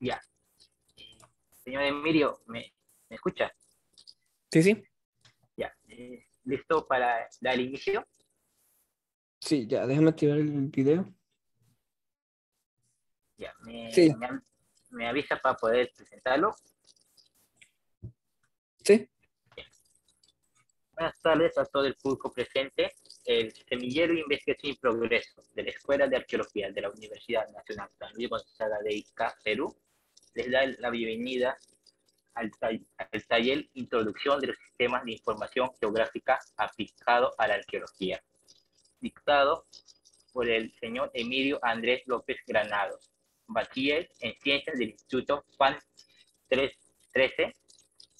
Ya. Señor Emilio, ¿me, escucha? Sí, sí. Ya. Eh, ¿Listo para dar inicio? Sí, ya, déjame activar el video. Ya, me, avisa para poder presentarlo. Sí. Buenas tardes a todo el público presente. El Semillero de Investigación y Progreso de la Escuela de Arqueología de la Universidad Nacional San Luis Gonzaga de Ica, Perú, les da la bienvenida al, taller Introducción de los Sistemas de Información Geográfica aplicado a la arqueología, dictado por el señor Emilio Andrés López Granado, bachiller en Ciencias del Instituto Juan 13.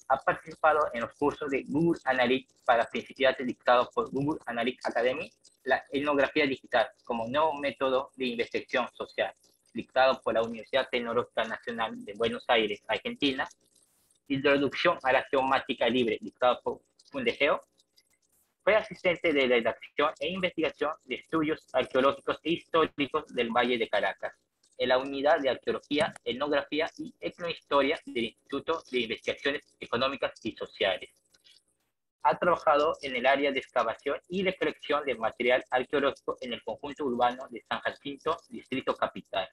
Ha participado en los cursos de Google Analytics para principiantes dictados por Google Analytics Academy, la etnografía digital como nuevo método de investigación social dictado por la Universidad Tecnológica Nacional de Buenos Aires, Argentina, Introducción a la geomática Libre, dictado por deseo. fue asistente de redacción e investigación de estudios arqueológicos e históricos del Valle de Caracas, en la Unidad de Arqueología, Etnografía y Etnohistoria del Instituto de Investigaciones Económicas y Sociales. Ha trabajado en el área de excavación y recolección de material arqueológico en el conjunto urbano de San Jacinto, Distrito Capital.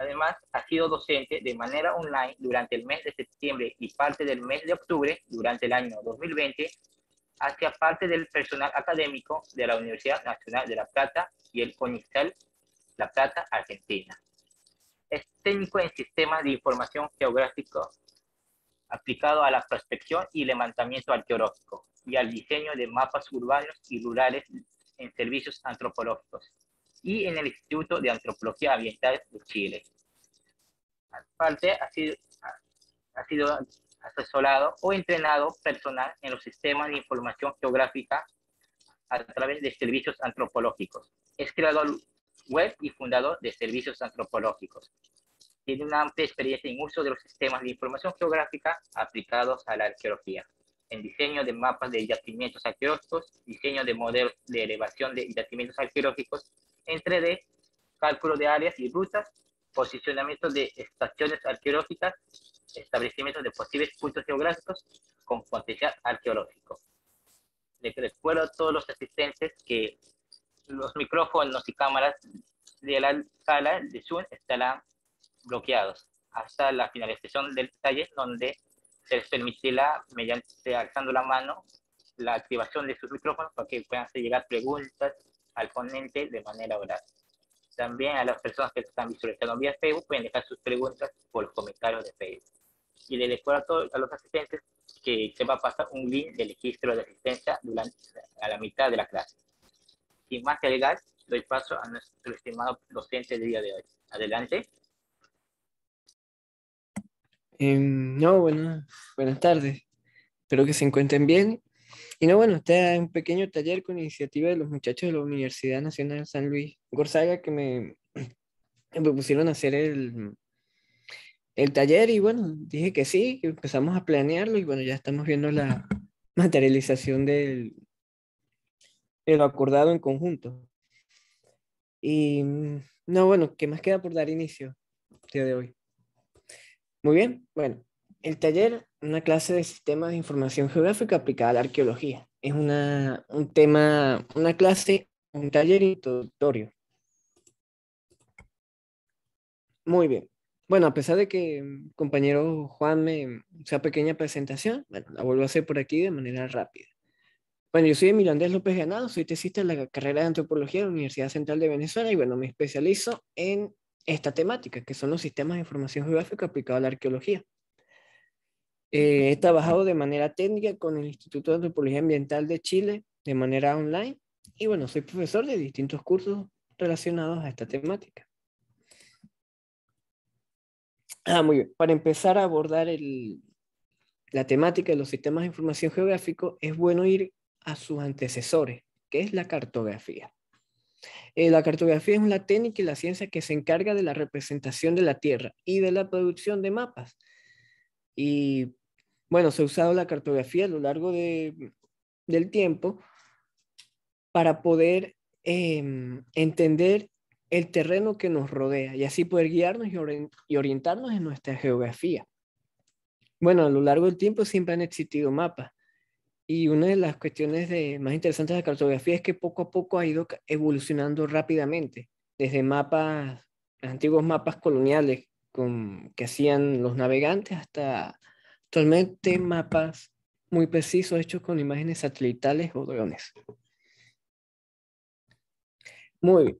Además, ha sido docente de manera online durante el mes de septiembre y parte del mes de octubre durante el año 2020 hacia parte del personal académico de la Universidad Nacional de La Plata y el CONICEL La Plata, Argentina. Es este técnico en sistemas de información geográfico aplicado a la prospección y levantamiento arqueológico y al diseño de mapas urbanos y rurales en servicios antropológicos y en el Instituto de Antropología Ambiental de Chile. Aparte, ha sido, ha sido asesorado o entrenado personal en los sistemas de información geográfica a través de servicios antropológicos. Es creador web y fundador de servicios antropológicos. Tiene una amplia experiencia en uso de los sistemas de información geográfica aplicados a la arqueología, en diseño de mapas de yacimientos arqueológicos, diseño de modelos de elevación de yacimientos arqueológicos, en 3D, cálculo de áreas y rutas, posicionamiento de estaciones arqueológicas, establecimiento de posibles puntos geográficos con potencial arqueológico. Les recuerdo a todos los asistentes que los micrófonos y cámaras de la sala de Zoom estarán bloqueados hasta la finalización del taller donde se les permitirá, mediante alzando la mano, la activación de sus micrófonos para que puedan hacer llegar preguntas, al ponente de manera oral. También a las personas que están visualizando vía Facebook pueden dejar sus preguntas por los comentarios de Facebook. Y les recuerdo a, todos, los asistentes que se va a pasar un link de registro de asistencia durante, a la mitad de la clase. Sin más que agregar, doy paso a nuestro estimado docente del día de hoy. Adelante. Em, no, bueno, buenas tardes. Espero que se encuentren bien y no, bueno, este es un pequeño taller con iniciativa de los muchachos de la Universidad Nacional San Luis Gonzaga que me, me propusieron hacer el, el taller y bueno, dije que sí, empezamos a planearlo y bueno, ya estamos viendo la materialización del, de lo acordado en conjunto. Y mm, no, bueno, ¿qué más queda por dar inicio el día de hoy? Muy bien, bueno, el taller una clase de sistemas de información geográfica aplicada a la arqueología. Es una, un tema, una clase, un taller introductorio. Muy bien. Bueno, a pesar de que compañero Juan me sea pequeña presentación, la vuelvo a hacer por aquí de manera rápida. Bueno, yo soy Emilio López Ganado, soy tesista en la carrera de antropología de la Universidad Central de Venezuela y bueno, me especializo en esta temática, que son los sistemas de información geográfica aplicada a la arqueología. Eh, he trabajado de manera técnica con el Instituto de Antropología Ambiental de Chile de manera online y bueno, soy profesor de distintos cursos relacionados a esta temática. Ah, muy bien. Para empezar a abordar la temática de los sistemas de información geográfico, es bueno ir a sus antecesores, que es la cartografía. Eh, la cartografía es una técnica y la ciencia que se encarga de la representación de la Tierra y de la producción de mapas. Y bueno, se ha usado la cartografía a lo largo del tiempo para poder em, entender el terreno que nos rodea y así poder guiarnos y, orientarnos en nuestra geografía. Bueno, a lo largo del tiempo siempre han existido mapas y una de las cuestiones más interesantes de la cartografía es que poco a poco ha ido evolucionando rápidamente, desde mapas, antiguos mapas coloniales con, que hacían los navegantes hasta Actualmente mapas muy precisos hechos con imágenes satelitales o drones. Muy bien.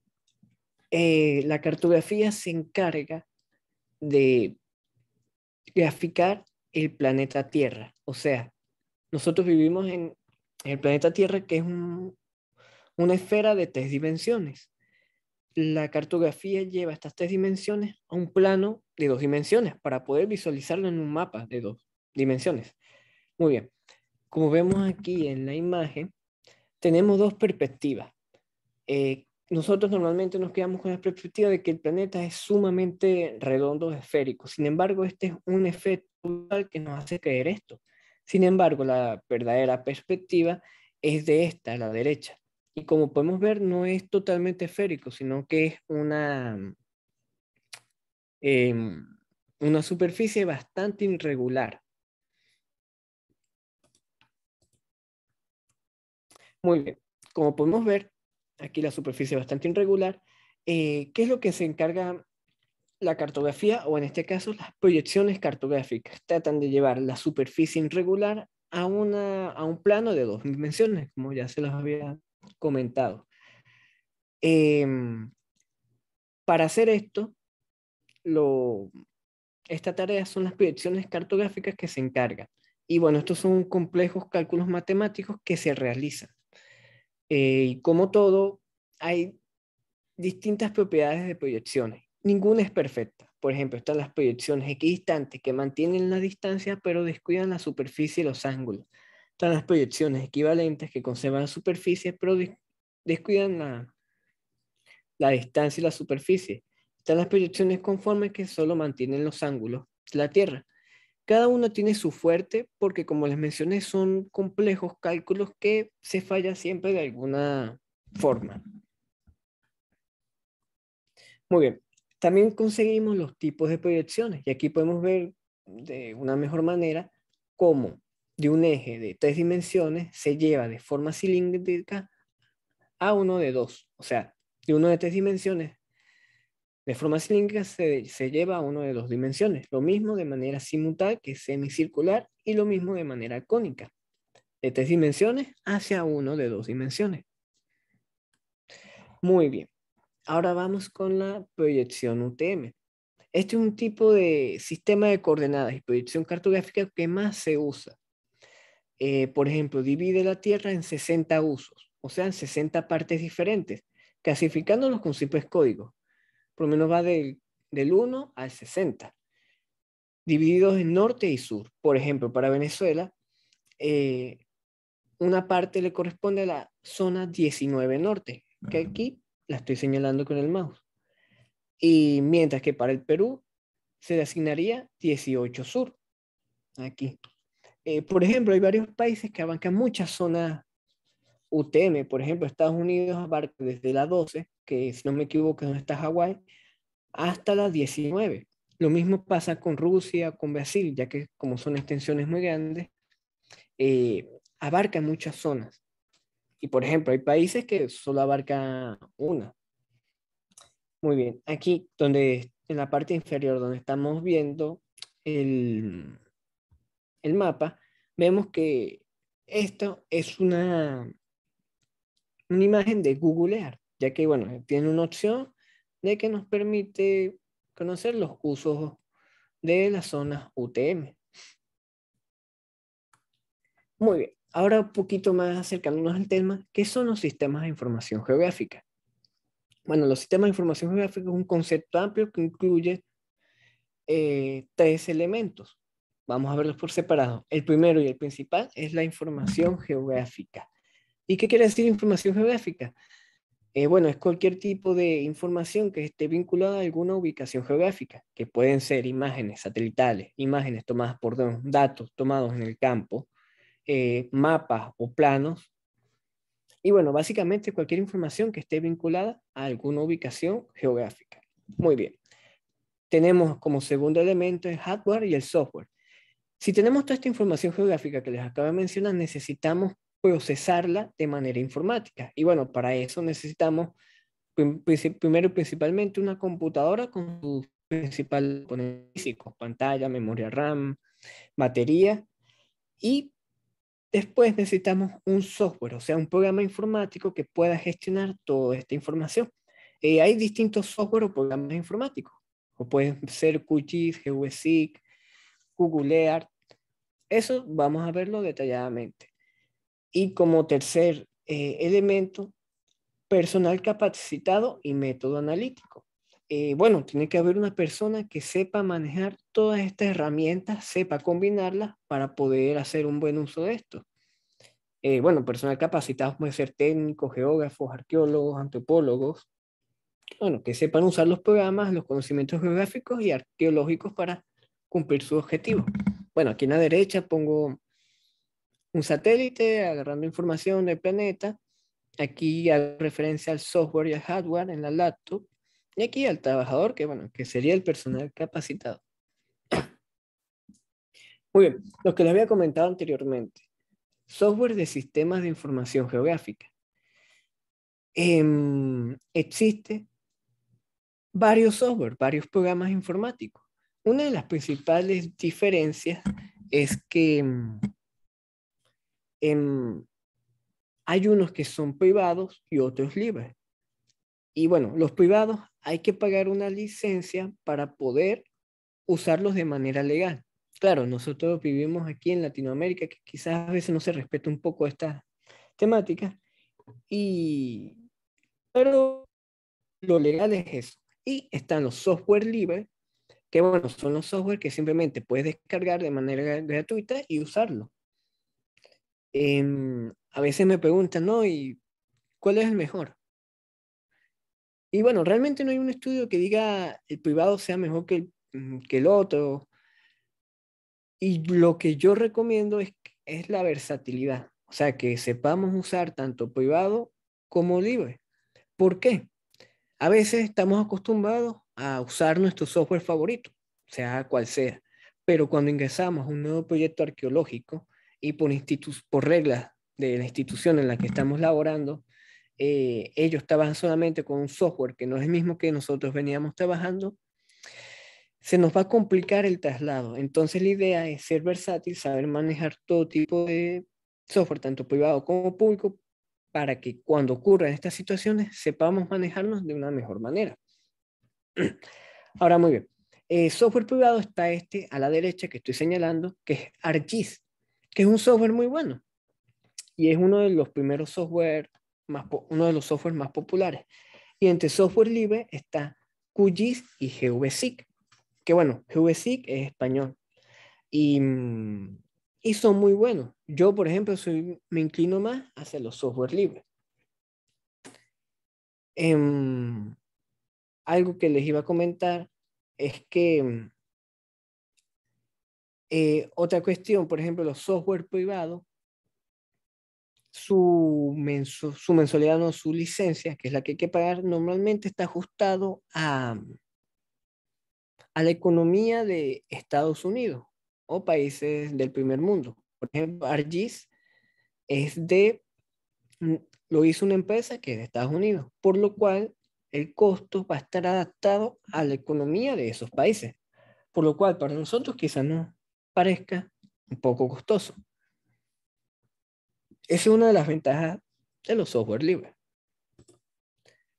Eh, la cartografía se encarga de graficar el planeta Tierra. O sea, nosotros vivimos en el planeta Tierra que es una esfera de tres dimensiones. La cartografía lleva estas tres dimensiones a un plano de dos dimensiones para poder visualizarlo en un mapa de dos dimensiones. Muy bien. Como vemos aquí en la imagen, tenemos dos perspectivas. Eh, nosotros normalmente nos quedamos con la perspectiva de que el planeta es sumamente redondo, esférico. Sin embargo, este es un efecto que nos hace creer esto. Sin embargo, la verdadera perspectiva es de esta, a la derecha. Y como podemos ver, no es totalmente esférico, sino que es una, em, una superficie bastante irregular. Muy bien, como podemos ver, aquí la superficie es bastante irregular. Eh, ¿Qué es lo que se encarga la cartografía, o en este caso las proyecciones cartográficas? Tratan de llevar la superficie irregular a, a un plano de dos dimensiones, como ya se los había comentado. Em, para hacer esto, esta tarea son las proyecciones cartográficas que se encargan. Y bueno, estos son complejos cálculos matemáticos que se realizan. Eh, como todo, hay distintas propiedades de proyecciones. Ninguna es perfecta. Por ejemplo, están las proyecciones equidistantes que mantienen la distancia pero descuidan la superficie y los ángulos. Están las proyecciones equivalentes que conservan la superficie pero descuidan la, la distancia y la superficie. Están las proyecciones conformes que solo mantienen los ángulos de la Tierra. Cada uno tiene su fuerte porque, como les mencioné, son complejos cálculos que se falla siempre de alguna forma. Muy bien, también conseguimos los tipos de proyecciones y aquí podemos ver de una mejor manera cómo de un eje de tres dimensiones se lleva de forma cilíndrica a uno de dos. O sea, de uno de tres dimensiones de forma cilíndrica se, lleva a uno de dos dimensiones, lo mismo de manera simultánea que semicircular y lo mismo de manera cónica, de tres dimensiones hacia uno de dos dimensiones. Muy bien, ahora vamos con la proyección UTM. Este es un tipo de sistema de coordenadas y proyección cartográfica que más se usa. Eh, por ejemplo, divide la Tierra en 60 usos, o sea, en 60 partes diferentes, clasificándolos con simples códigos por lo menos va del, del 1 al 60, divididos en norte y sur. Por ejemplo, para Venezuela, eh, una parte le corresponde a la zona 19 norte, que aquí la estoy señalando con el mouse. Y mientras que para el Perú se le asignaría 18 sur, aquí. Eh, por ejemplo, hay varios países que abarcan muchas zonas UTM, por ejemplo, Estados Unidos abarca desde la 12, que si no me equivoco es donde está Hawái, hasta la 19. Lo mismo pasa con Rusia, con Brasil, ya que como son extensiones muy grandes, eh, abarca muchas zonas. Y por ejemplo, hay países que solo abarca una. Muy bien, aquí donde en la parte inferior donde estamos viendo el, el mapa, vemos que esto es una una imagen de Google Earth, ya que, bueno, tiene una opción de que nos permite conocer los usos de las zonas UTM. Muy bien, ahora un poquito más acercándonos al tema, ¿qué son los sistemas de información geográfica? Bueno, los sistemas de información geográfica es un concepto amplio que incluye eh, tres elementos. Vamos a verlos por separado. El primero y el principal es la información geográfica. ¿Y qué quiere decir información geográfica? Eh, bueno, es cualquier tipo de información que esté vinculada a alguna ubicación geográfica, que pueden ser imágenes satelitales, imágenes tomadas por datos tomados en el campo, eh, mapas o planos. Y bueno, básicamente cualquier información que esté vinculada a alguna ubicación geográfica. Muy bien. Tenemos como segundo elemento el hardware y el software. Si tenemos toda esta información geográfica que les acabo de mencionar, necesitamos procesarla de manera informática. Y bueno, para eso necesitamos primero principalmente una computadora con sus principales componentes físicos, pantalla, memoria RAM, batería y después necesitamos un software, o sea, un programa informático que pueda gestionar toda esta información. Eh, hay distintos software o programas informáticos, o pueden ser QGIS, GWSIC Google Earth. Eso vamos a verlo detalladamente. Y como tercer eh, elemento, personal capacitado y método analítico. Eh, bueno, tiene que haber una persona que sepa manejar todas estas herramientas, sepa combinarlas para poder hacer un buen uso de esto. Eh, bueno, personal capacitado puede ser técnicos, geógrafos, arqueólogos, antropólogos, bueno, que sepan usar los programas, los conocimientos geográficos y arqueológicos para cumplir su objetivo. Bueno, aquí en la derecha pongo un satélite agarrando información del planeta. Aquí hay referencia al software y al hardware en la laptop. Y aquí al trabajador, que bueno, que sería el personal capacitado. Muy bien, lo que les había comentado anteriormente. Software de sistemas de información geográfica. Eh, existe varios software, varios programas informáticos. Una de las principales diferencias es que em, en, em, hay unos que son privados y otros libres. Y bueno, los privados hay que pagar una licencia para poder usarlos de manera legal. Claro, nosotros vivimos aquí en Latinoamérica, que quizás a veces no se respeta un poco esta temática, y, pero lo legal es eso. Y están los software libres, que bueno, son los software que simplemente puedes descargar de manera gratuita y usarlo. Em, a veces me preguntan, ¿no? ¿Y cuál es el mejor? Y bueno, realmente no hay un estudio que diga el privado sea mejor mm, que el, otro. Y lo que yo recomiendo es, es la versatilidad, o sea, que sepamos usar tanto privado como libre. ¿Por qué? A veces estamos acostumbrados a usar nuestro software favorito, sea cual sea, pero cuando ingresamos a un nuevo proyecto arqueológico, y por, por reglas de la institución en la que estamos laborando, eh, ellos trabajan solamente con un software que no es el mismo que nosotros veníamos trabajando, se nos va a complicar el traslado. Entonces la idea es ser versátil, saber manejar todo tipo de software, tanto privado como público, para que cuando ocurran estas situaciones sepamos manejarnos de una mejor manera. Ahora, muy bien. Eh, software privado está este a la derecha que estoy señalando, que es ArcGIS es un software muy bueno y es uno de los primeros software, más uno de los software más populares. Y entre software libre está QGIS y GVSIC, que bueno, GVSIC es español. Y, mm, y son muy buenos. Yo, por ejemplo, soy, me inclino más hacia los software libres. Em, algo que les iba a comentar es que mm, eh, otra cuestión, por ejemplo, los software privados, su, mensu su mensualidad no, su licencia, que es la que hay que pagar, normalmente está ajustado a, a la economía de Estados Unidos o países del primer mundo. Por ejemplo, Argis es de, mm, lo hizo una empresa que es de Estados Unidos, por lo cual el costo va a estar adaptado a la economía de esos países. Por lo cual, para nosotros quizás no, parezca un poco costoso. Esa es una de las ventajas de los software libres.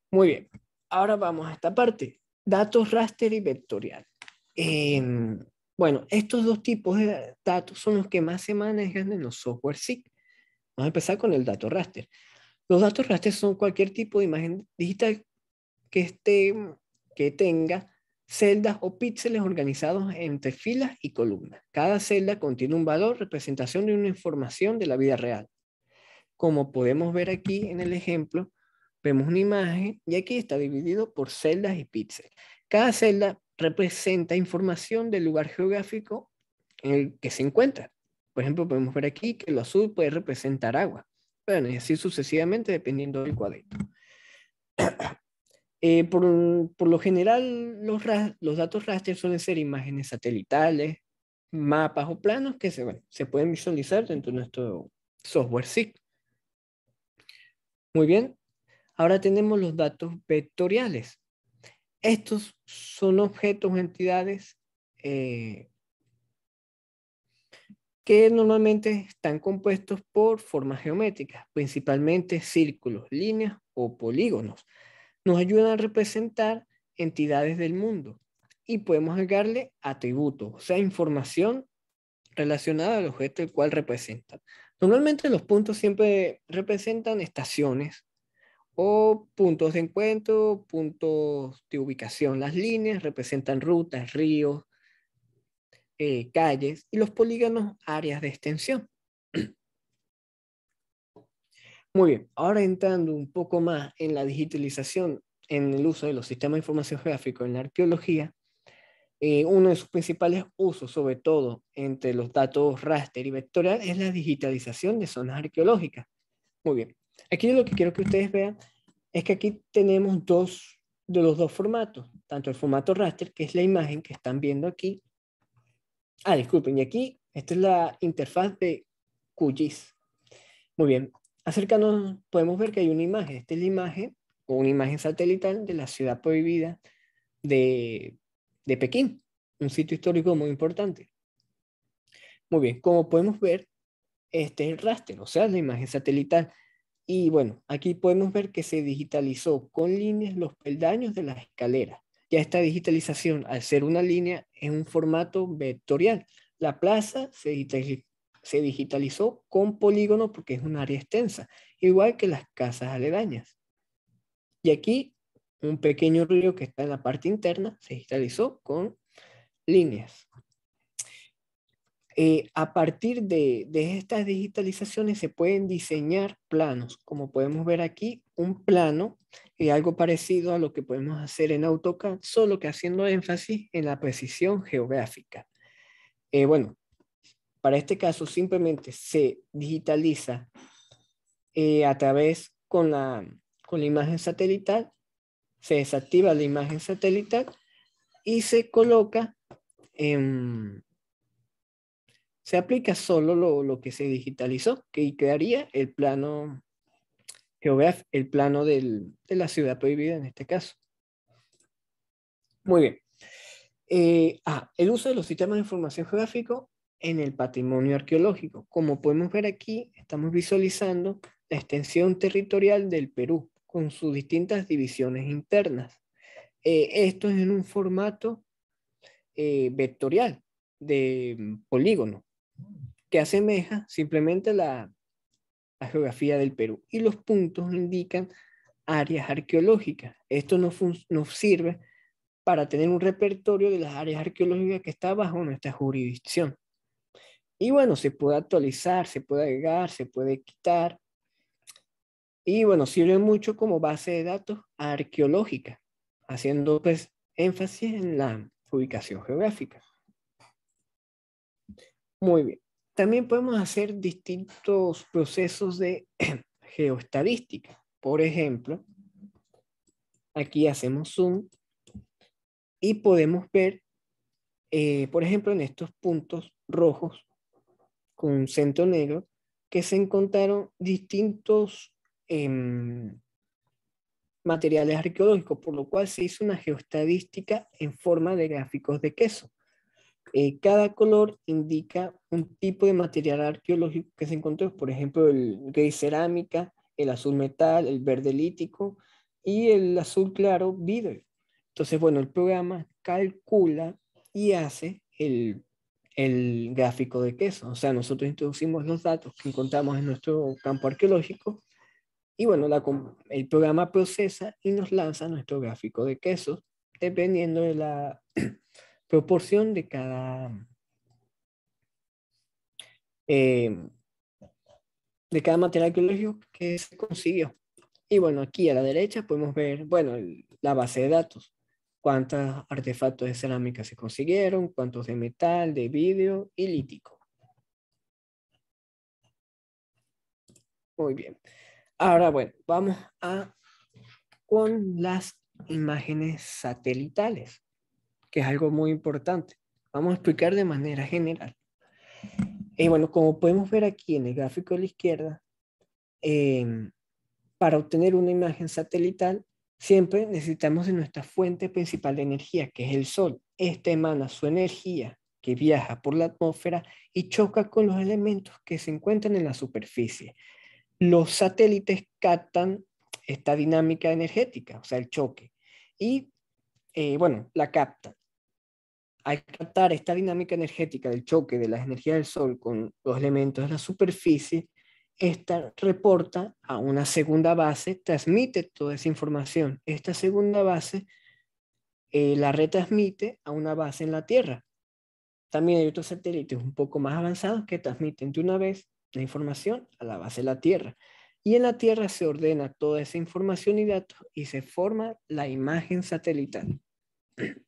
Muy bien, ahora vamos a esta parte. Datos raster y vectorial. Em, bueno, estos dos tipos de datos son los que más se manejan en los software SIG. Vamos a empezar con el dato raster. Los datos raster son cualquier tipo de imagen digital que, esté, que tenga celdas o píxeles organizados entre filas y columnas. Cada celda contiene un valor, representación de una información de la vida real. Como podemos ver aquí en el ejemplo, vemos una imagen y aquí está dividido por celdas y píxeles. Cada celda representa información del lugar geográfico en el que se encuentra. Por ejemplo, podemos ver aquí que lo azul puede representar agua. Bueno, y así sucesivamente dependiendo del cuadrito. Eh, por, lo general, los, datos raster suelen ser imágenes satelitales, mapas o planos que se, pueden visualizar dentro de nuestro software SIG. Muy bien, ahora tenemos los datos vectoriales. Estos son objetos o entidades eh, que normalmente están compuestos por formas geométricas, principalmente círculos, líneas o polígonos nos ayudan a representar entidades del mundo y podemos agregarle atributos, o sea, información relacionada al objeto el cual representan. Normalmente los puntos siempre representan estaciones o puntos de encuentro, puntos de ubicación. Las líneas representan rutas, ríos, eh, calles y los polígonos áreas de extensión. Muy bien, ahora entrando un poco más en la digitalización, en el uso de los sistemas de información geográfica en la arqueología, eh, uno de sus principales usos, sobre todo entre los datos raster y vectorial, es la digitalización de zonas arqueológicas. Muy bien, aquí lo que quiero que ustedes vean es que aquí tenemos dos de los dos formatos, tanto el formato raster, que es la imagen que están viendo aquí. Ah, disculpen, y aquí, esta es la interfaz de QGIS. Muy bien, Acercándonos, podemos ver que hay una imagen. Esta es la imagen, o una imagen satelital de la ciudad prohibida de, de Pekín, un sitio histórico muy importante. Muy bien, como podemos ver, este es el raster, o sea, la imagen satelital. Y bueno, aquí podemos ver que se digitalizó con líneas los peldaños de las escaleras. Ya esta digitalización, al ser una línea, es un formato vectorial. La plaza se digitalizó se digitalizó con polígono porque es un área extensa, igual que las casas aledañas. Y aquí un pequeño río que está en la parte interna se digitalizó con líneas. Eh, a partir de, estas digitalizaciones se pueden diseñar planos, como podemos ver aquí, un plano y algo parecido a lo que podemos hacer en AutoCAD, solo que haciendo énfasis en la precisión geográfica. Eh, bueno, para este caso simplemente se digitaliza eh, a través con la, imagen satelital, se desactiva la imagen satelital y se coloca, se aplica solo lo, que se digitalizó que crearía el plano geográfico, el plano de la ciudad prohibida en este caso. Muy bien. Eh, ah, el uso de los sistemas de información geográfico en el patrimonio arqueológico. Como podemos ver aquí, estamos visualizando la extensión territorial del Perú con sus distintas divisiones internas. Eh, esto es en un formato eh, vectorial de mm, polígono que asemeja simplemente la, geografía del Perú y los puntos indican áreas arqueológicas. Esto nos sirve para tener un repertorio de las áreas arqueológicas que está bajo nuestra jurisdicción. Y bueno, se puede actualizar, se puede agregar, se puede quitar. Y bueno, sirve mucho como base de datos arqueológica, haciendo pues énfasis en la ubicación geográfica. Muy bien. También podemos hacer distintos procesos de geoestadística. Por ejemplo, aquí hacemos zoom y podemos ver, eh, por ejemplo, en estos puntos rojos, con un centro negro, que se encontraron distintos em, materiales arqueológicos, por lo cual se hizo una geostadística en forma de gráficos de queso. Eh, cada color indica un tipo de material arqueológico que se encontró, por ejemplo, el gris cerámica, el azul metal, el verde lítico y el azul claro vidrio. Entonces, bueno, el programa calcula y hace el el gráfico de queso. O sea, nosotros introducimos los datos que encontramos en nuestro campo arqueológico y bueno, el programa procesa y nos lanza nuestro gráfico de quesos dependiendo de la proporción de cada, eh, de cada material arqueológico que se consiguió. Y bueno, aquí a la derecha podemos ver, bueno, la base de datos cuántos artefactos de cerámica se consiguieron, cuántos de metal, de vidrio y lítico. Muy bien. Ahora, bueno, vamos a con las imágenes satelitales, que es algo muy importante. Vamos a explicar de manera general. Y bueno, como podemos ver aquí en el gráfico de la izquierda, eh, para obtener una imagen satelital Siempre necesitamos de nuestra fuente principal de energía, que es el Sol. Este emana su energía que viaja por la atmósfera y choca con los elementos que se encuentran en la superficie. Los satélites captan esta dinámica energética, o sea, el choque, y, eh, bueno, la captan. Al captar esta dinámica energética del choque de las energías del Sol con los elementos de la superficie, esta reporta a una segunda base, transmite toda esa información. Esta segunda base eh, la retransmite a una base en la Tierra. También hay otros satélites un poco más avanzados que transmiten de una vez la información a la base en la Tierra. Y en la Tierra se ordena toda esa información y datos y se forma la imagen satelital.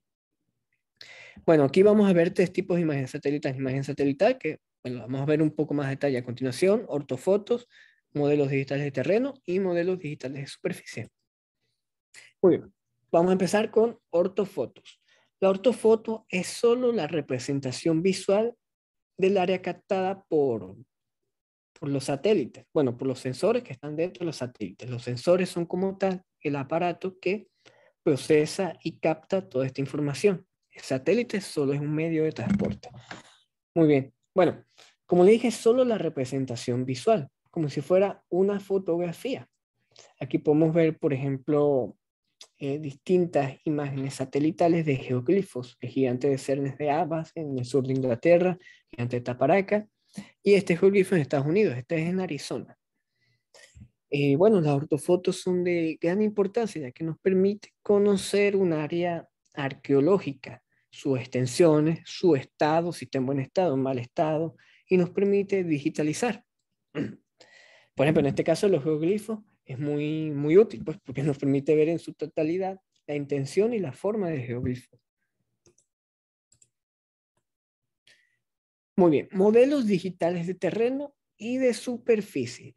Bueno, aquí vamos a ver tres tipos de imágenes satelitales. Imagen satelital, que bueno, vamos a ver un poco más de detalle a continuación, ortofotos, modelos digitales de terreno y modelos digitales de superficie. Muy bien, vamos a empezar con ortofotos. La ortofoto es solo la representación visual del área captada por, por los satélites, bueno, por los sensores que están dentro de los satélites. Los sensores son como tal el aparato que procesa y capta toda esta información. El satélite solo es un medio de transporte. Muy bien, bueno, como le dije, solo la representación visual, como si fuera una fotografía. Aquí podemos ver, por ejemplo, eh, distintas imágenes satelitales de geoglifos, el gigante de Cernes de Abbas en el sur de Inglaterra, el gigante de Taparaca, y este geoglifo en Estados Unidos, este es en Arizona. Eh, bueno, las ortofotos son de gran importancia, ya que nos permite conocer un área arqueológica, sus extensiones, su estado, si está en buen estado, en mal estado, y nos permite digitalizar. Por ejemplo, en este caso los geoglifos es muy, muy útil, pues, porque nos permite ver en su totalidad la intención y la forma del geoglifo. Muy bien, modelos digitales de terreno y de superficie.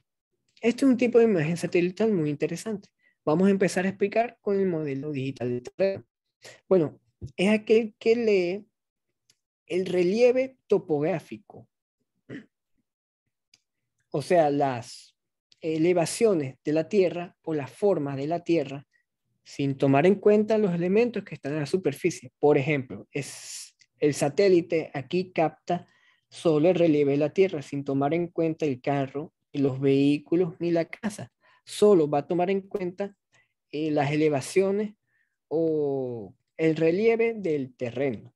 Este es un tipo de imagen satelital muy interesante. Vamos a empezar a explicar con el modelo digital de terreno. Bueno, es aquel que lee el relieve topográfico, o sea, las elevaciones de la Tierra o la forma de la Tierra, sin tomar en cuenta los elementos que están en la superficie. Por ejemplo, es, el satélite aquí capta solo el relieve de la Tierra, sin tomar en cuenta el carro, los vehículos ni la casa. Solo va a tomar en cuenta eh, las elevaciones o el relieve del terreno.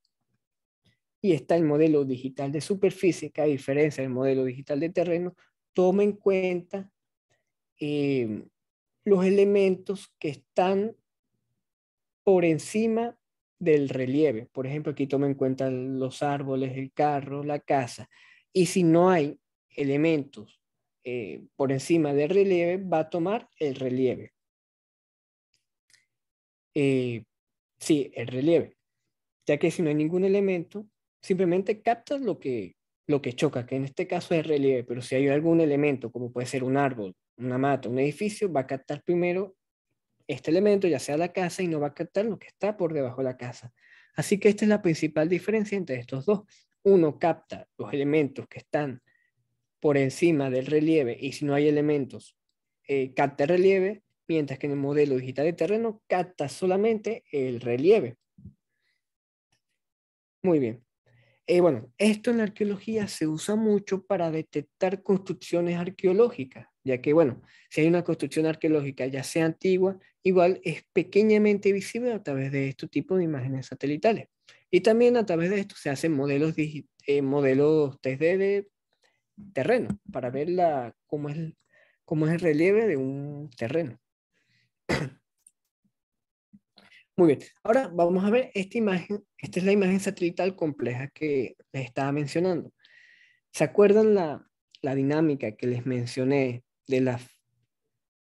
Y está el modelo digital de superficie, que a diferencia del modelo digital de terreno, toma en cuenta em, los elementos que están por encima del relieve. Por ejemplo, aquí toma en cuenta los árboles, el carro, la casa. Y si no hay elementos eh, por encima del relieve, va a tomar el relieve. Eh, Sí, el relieve. Ya que si no hay ningún elemento, simplemente captas lo que, lo que choca, que en este caso es relieve, pero si hay algún elemento, como puede ser un árbol, una mata, un edificio, va a captar primero este elemento, ya sea la casa, y no va a captar lo que está por debajo de la casa. Así que esta es la principal diferencia entre estos dos. Uno capta los elementos que están por encima del relieve y si no hay elementos, eh, capta el relieve mientras que en el modelo digital de terreno capta solamente el relieve. Muy bien. Eh, bueno, esto en la arqueología se usa mucho para detectar construcciones arqueológicas, ya que, bueno, si hay una construcción arqueológica, ya sea antigua, igual es pequeñamente visible a través de este tipo de imágenes satelitales. Y también a través de esto se hacen modelos, eh, modelos 3D de terreno para ver la, es, cómo es el relieve de un terreno. Muy bien, ahora vamos a ver esta imagen. Esta es la imagen satelital compleja que les estaba mencionando. ¿Se acuerdan la, dinámica que les mencioné de la,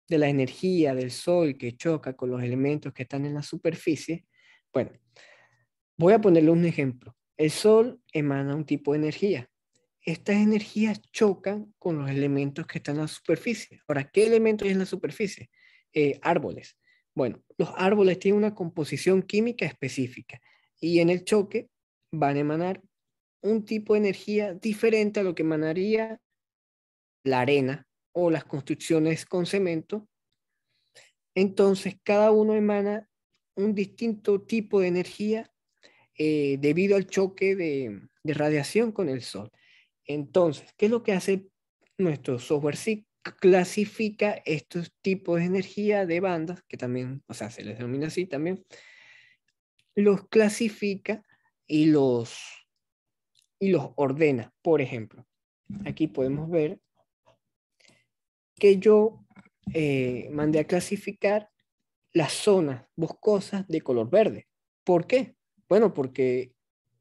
de la energía del Sol que choca con los elementos que están en la superficie? Bueno, voy a ponerle un ejemplo. El Sol emana un tipo de energía. Estas energías chocan con los elementos que están en la superficie. Ahora, ¿qué elementos hay en la superficie? Eh, árboles. Bueno, los árboles tienen una composición química específica y en el choque van a emanar un tipo de energía diferente a lo que emanaría la arena o las construcciones con cemento. Entonces, cada uno emana un distinto tipo de energía eh, debido al choque de, radiación con el Sol. Entonces, ¿qué es lo que hace nuestro software clasifica estos tipos de energía de bandas, que también, o sea, se les denomina así también, los clasifica y los, y los ordena. Por ejemplo, aquí podemos ver que yo eh, mandé a clasificar las zonas boscosas de color verde. ¿Por qué? Bueno, porque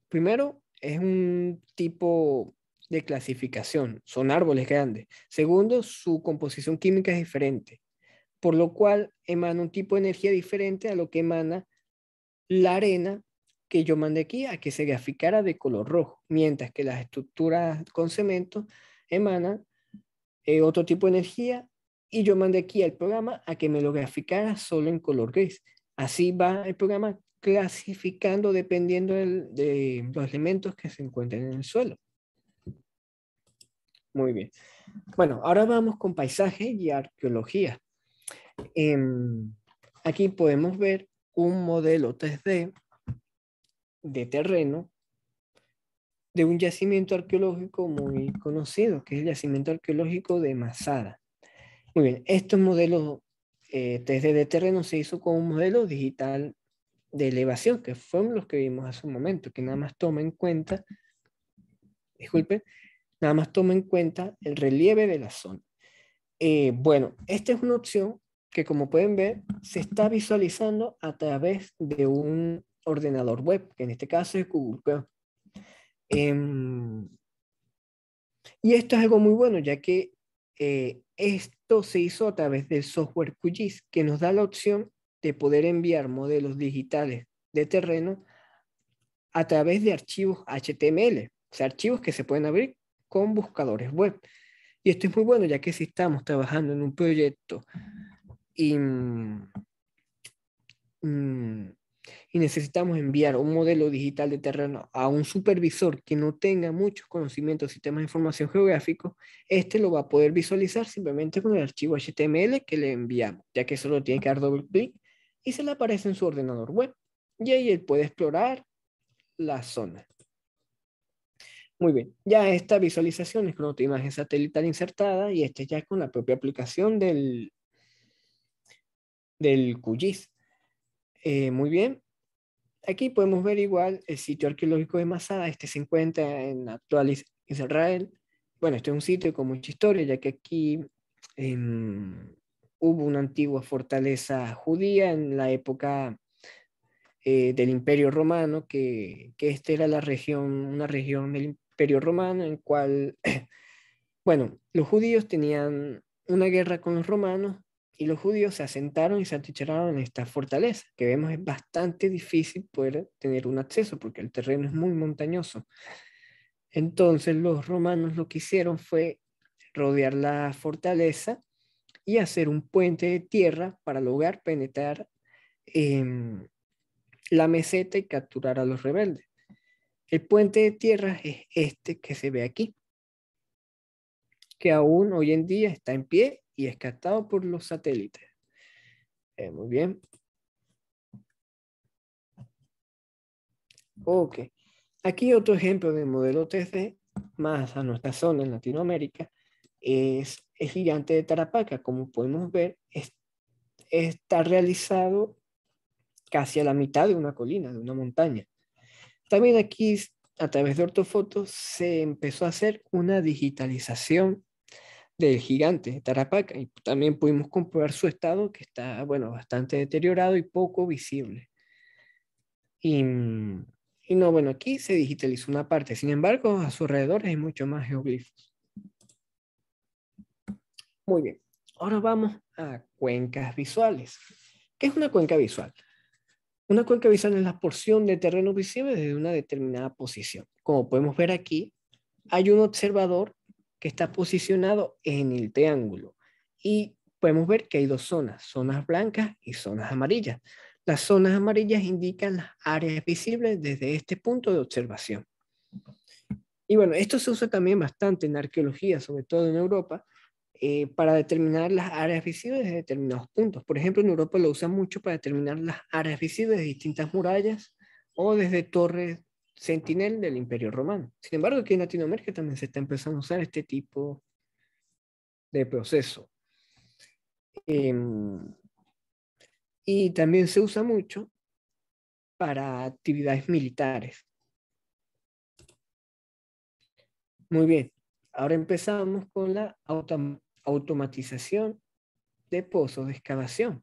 primero es un tipo de clasificación, son árboles grandes. Segundo, su composición química es diferente, por lo cual emana un tipo de energía diferente a lo que emana la arena que yo mandé aquí a que se graficara de color rojo, mientras que las estructuras con cemento emanan eh, otro tipo de energía y yo mandé aquí al programa a que me lo graficara solo en color gris. Así va el programa clasificando dependiendo de los elementos que se encuentren en el suelo. Muy bien. Bueno, ahora vamos con paisaje y arqueología. Em, aquí podemos ver un modelo 3D de terreno de un yacimiento arqueológico muy conocido, que es el yacimiento arqueológico de Masada. Muy bien, este modelo 3D eh, de terreno se hizo con un modelo digital de elevación, que fueron los que vimos hace un momento, que nada más toma en cuenta, disculpen, Nada más toma en cuenta el relieve de la zona. Eh, bueno, esta es una opción que como pueden ver se está visualizando a través de un ordenador web, que en este caso es Google em, y esto es algo muy bueno, ya que eh, esto se hizo a través del software QGIS, que nos da la opción de poder enviar modelos digitales de terreno a través de archivos HTML, o sea, archivos que se pueden abrir con buscadores web. Y esto es muy bueno, ya que si estamos trabajando en un proyecto y, mm, mm, y necesitamos enviar un modelo digital de terreno a un supervisor que no tenga muchos conocimientos de sistemas de información geográfico, este lo va a poder visualizar simplemente con el archivo HTML que le enviamos, ya que solo tiene que dar doble clic y se le aparece en su ordenador web. Y ahí él puede explorar la zona. Muy bien, ya esta visualización es con otra imagen satelital insertada y este ya es con la propia aplicación del, del QGIS. Eh, muy bien, aquí podemos ver igual el sitio arqueológico de Masada, este se encuentra en actual Israel. Bueno, este es un sitio con mucha historia, ya que aquí em, hubo una antigua fortaleza judía en la época eh, del Imperio Romano, que, esta era la región, una región del, Imperio, imperio romano, en cual, bueno, los judíos tenían una guerra con los romanos y los judíos se asentaron y se atrincheraron en esta fortaleza, que vemos es bastante difícil poder tener un acceso porque el terreno es muy montañoso. Entonces los romanos lo que hicieron fue rodear la fortaleza y hacer un puente de tierra para lograr penetrar em, la meseta y capturar a los rebeldes. El puente de tierra es este que se ve aquí, que aún hoy en día está en pie y es captado por los satélites. Eh, muy bien. Ok. Aquí otro ejemplo del modelo 3D, más a nuestra zona en Latinoamérica, es el gigante de Tarapaca. Como podemos ver, está realizado casi a la mitad de una colina, de una montaña. También aquí, a través de ortofotos, se empezó a hacer una digitalización del gigante Tarapaca. y también pudimos comprobar su estado que está, bueno, bastante deteriorado y poco visible. Y, y no, bueno, aquí se digitalizó una parte, sin embargo, a su alrededor hay mucho más geoglifos. Muy bien, ahora vamos a cuencas visuales. ¿Qué es una cuenca visual? Una cuenca visual es la porción de terreno visible desde una determinada posición. Como podemos ver aquí, hay un observador que está posicionado en el triángulo y podemos ver que hay dos zonas, zonas blancas y zonas amarillas. Las zonas amarillas indican las áreas visibles desde este punto de observación. Y bueno, esto se usa también bastante en arqueología, sobre todo en Europa, eh, para determinar las áreas visibles de determinados puntos. Por ejemplo, en Europa lo usan mucho para determinar las áreas visibles de distintas murallas o desde torres sentinel del Imperio Romano. Sin embargo, aquí en Latinoamérica también se está empezando a usar este tipo de proceso. Em, y también se usa mucho para actividades militares. Muy bien, ahora empezamos con la autom automatización de pozos de excavación.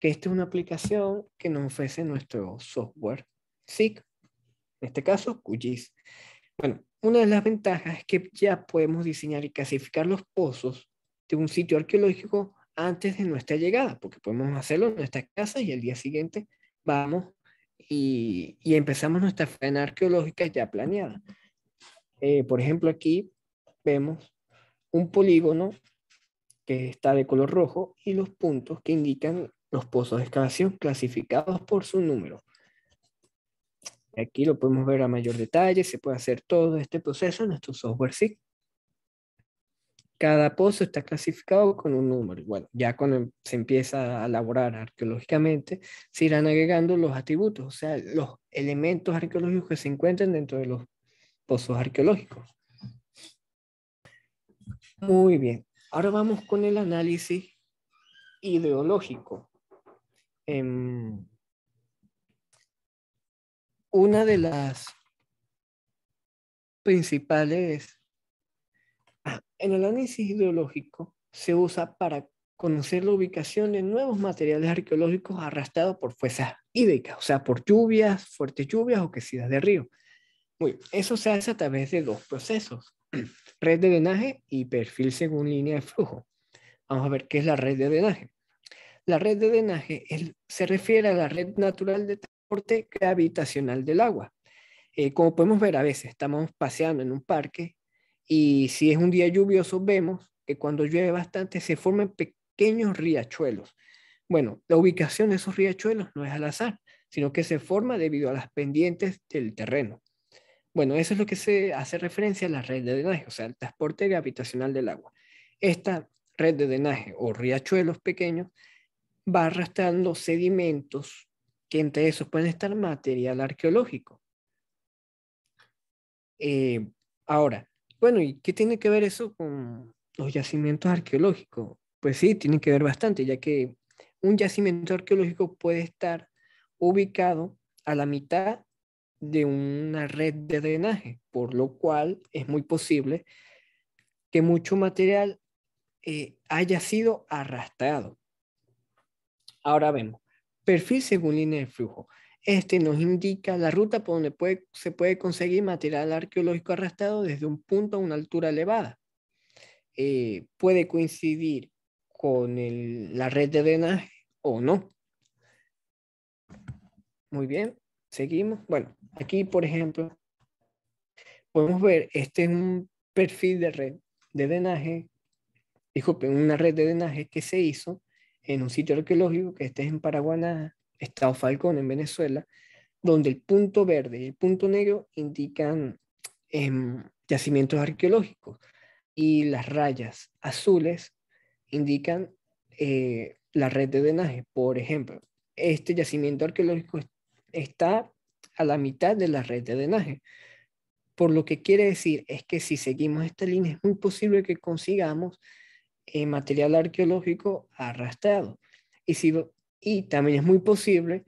Que esta es una aplicación que nos ofrece nuestro software SIG, en este caso QGIS. Bueno, una de las ventajas es que ya podemos diseñar y clasificar los pozos de un sitio arqueológico antes de nuestra llegada, porque podemos hacerlo en nuestra casa y el día siguiente vamos y, empezamos nuestra faena arqueológica ya planeada. Eh, por ejemplo, aquí vemos un polígono que está de color rojo y los puntos que indican los pozos de excavación clasificados por su número. Aquí lo podemos ver a mayor detalle, se puede hacer todo este proceso en nuestro software SIG. Cada pozo está clasificado con un número. Bueno, ya cuando se empieza a elaborar arqueológicamente, se irán agregando los atributos, o sea, los elementos arqueológicos que se encuentran dentro de los pozos arqueológicos. Muy bien. Ahora vamos con el análisis ideológico. Em, una de las principales... Ah, en el análisis ideológico se usa para conocer la ubicación de nuevos materiales arqueológicos arrastrados por fuerzas hídricas, o sea, por lluvias, fuertes lluvias o quecidas de río. Muy Eso se hace a través de dos procesos red de drenaje y perfil según línea de flujo. Vamos a ver qué es la red de drenaje. La red de drenaje se refiere a la red natural de transporte gravitacional del agua. Eh, como podemos ver, a veces estamos paseando en un parque y si es un día lluvioso vemos que cuando llueve bastante se forman pequeños riachuelos. Bueno, la ubicación de esos riachuelos no es al azar, sino que se forma debido a las pendientes del terreno. Bueno, eso es lo que se hace referencia a la red de drenaje, o sea, el transporte gravitacional del agua. Esta red de drenaje o riachuelos pequeños va arrastrando sedimentos que entre esos pueden estar material arqueológico. Eh, ahora, bueno, ¿y qué tiene que ver eso con los yacimientos arqueológicos? Pues sí, tiene que ver bastante, ya que un yacimiento arqueológico puede estar ubicado a la mitad de una red de drenaje, por lo cual es muy posible que mucho material eh, haya sido arrastrado. Ahora vemos, perfil según línea de flujo. Este nos indica la ruta por donde puede, se puede conseguir material arqueológico arrastrado desde un punto a una altura elevada. Eh, puede coincidir con la red de drenaje o no. Muy bien, seguimos. Bueno, Aquí, por ejemplo, podemos ver, este es un perfil de red de drenaje, disculpen, una red de drenaje que se hizo en un sitio arqueológico, que este es en Paraguaná, Estado Falcón, en Venezuela, donde el punto verde y el punto negro indican em, yacimientos arqueológicos y las rayas azules indican eh, la red de drenaje. Por ejemplo, este yacimiento arqueológico está a la mitad de la red de drenaje. Por lo que quiere decir es que si seguimos esta línea es muy posible que consigamos eh, material arqueológico arrastrado. Y, si, y también es muy posible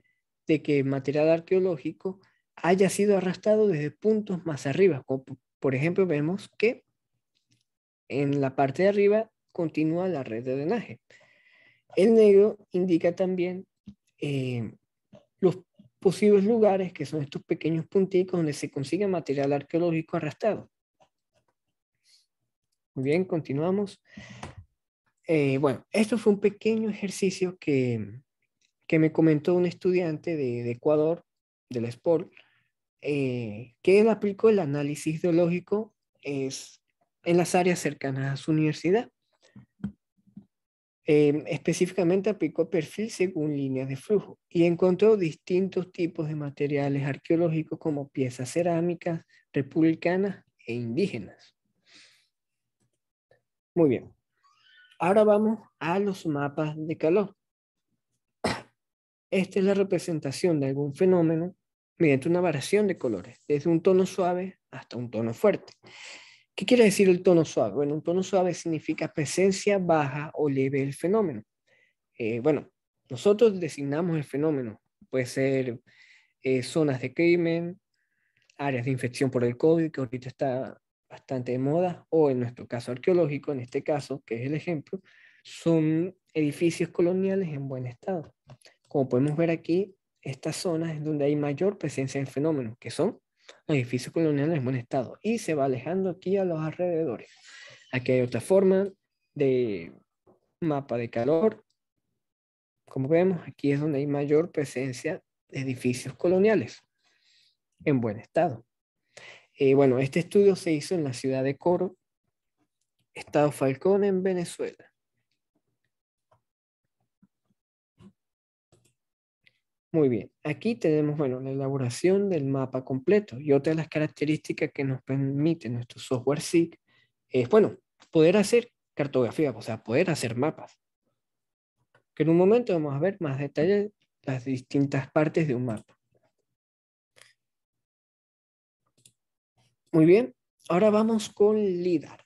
de que material arqueológico haya sido arrastrado desde puntos más arriba. Como por ejemplo, vemos que en la parte de arriba continúa la red de drenaje. El negro indica también eh, los posibles lugares, que son estos pequeños punticos donde se consigue material arqueológico arrastrado. Muy bien, continuamos. Eh, bueno, esto fue un pequeño ejercicio que, me comentó un estudiante de, Ecuador, del SPOR, eh, que él aplicó el análisis ideológico en las áreas cercanas a su universidad. Em, específicamente aplicó perfil según líneas de flujo y encontró distintos tipos de materiales arqueológicos como piezas cerámicas, republicanas e indígenas. Muy bien. Ahora vamos a los mapas de calor. Esta es la representación de algún fenómeno mediante una variación de colores, desde un tono suave hasta un tono fuerte. ¿Qué quiere decir el tono suave? Bueno, un tono suave significa presencia baja o leve del fenómeno. Eh, bueno, nosotros designamos el fenómeno. Puede ser eh, zonas de crimen, áreas de infección por el COVID, que ahorita está bastante de moda, o en nuestro caso arqueológico, en este caso, que es el ejemplo, son edificios coloniales en buen estado. Como podemos ver aquí, estas zonas es donde hay mayor presencia del fenómeno, que son edificios edificio colonial en buen estado y se va alejando aquí a los alrededores. Aquí hay otra forma de mapa de calor. Como vemos, aquí es donde hay mayor presencia de edificios coloniales en buen estado. Eh, bueno, este estudio se hizo en la ciudad de Coro, Estado Falcón, en Venezuela. Muy bien, aquí tenemos bueno, la elaboración del mapa completo y otra de las características que nos permite nuestro software SIG es, bueno, poder hacer cartografía, o sea, poder hacer mapas. Que en un momento vamos a ver más detalle las distintas partes de un mapa. Muy bien, ahora vamos con LIDAR.